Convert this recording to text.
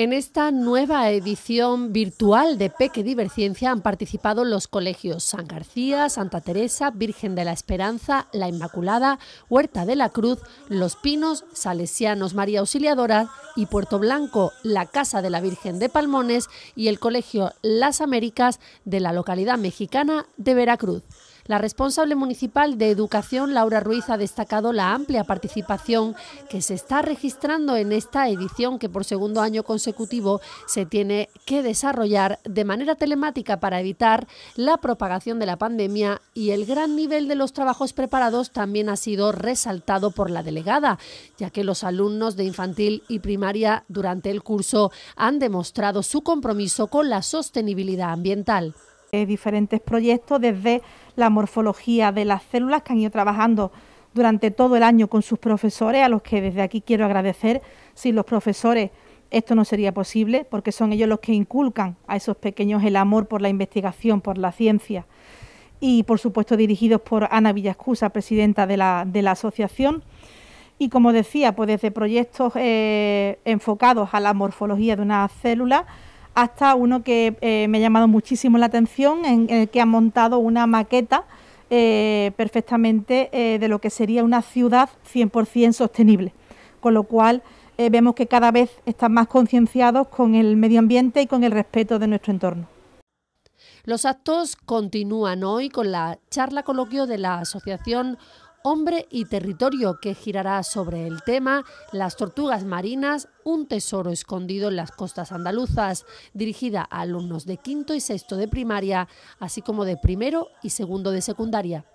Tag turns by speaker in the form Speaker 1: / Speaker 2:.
Speaker 1: En esta nueva edición virtual de Peque Diverciencia han participado los colegios San García, Santa Teresa, Virgen de la Esperanza, La Inmaculada, Huerta de la Cruz, Los Pinos, Salesianos María Auxiliadora y Puerto Blanco, la Casa de la Virgen de Palmones y el Colegio Las Américas de la localidad mexicana de Veracruz. La responsable municipal de Educación, Laura Ruiz, ha destacado la amplia participación que se está registrando en esta edición que por segundo año consecutivo se tiene que desarrollar de manera telemática para evitar la propagación de la pandemia y el gran nivel de los trabajos preparados también ha sido resaltado por la delegada, ya que los alumnos de infantil y primaria durante el curso
Speaker 2: han demostrado su compromiso con la sostenibilidad ambiental. Hay eh, diferentes proyectos desde la morfología de las células que han ido trabajando durante todo el año con sus profesores, a los que desde aquí quiero agradecer. Sin los profesores esto no sería posible, porque son ellos los que inculcan a esos pequeños el amor por la investigación, por la ciencia. Y por supuesto dirigidos por Ana Villascusa, presidenta de la, de la asociación. Y como decía, pues desde proyectos eh, enfocados a la morfología de una célula, hasta uno que eh, me ha llamado muchísimo la atención, en, el que ha montado una maqueta eh, perfectamente eh, de lo que sería una ciudad 100% sostenible. Con lo cual vemos que cada vez están más concienciados con el medio ambiente y con el respeto de nuestro entorno.
Speaker 1: Los actos continúan hoy con la charla coloquio de la Asociación Hombre y Territorio, que girará sobre el tema Las tortugas marinas, un tesoro escondido en las costas andaluzas, dirigida a alumnos de quinto y sexto de primaria, así como de primero y segundo de secundaria.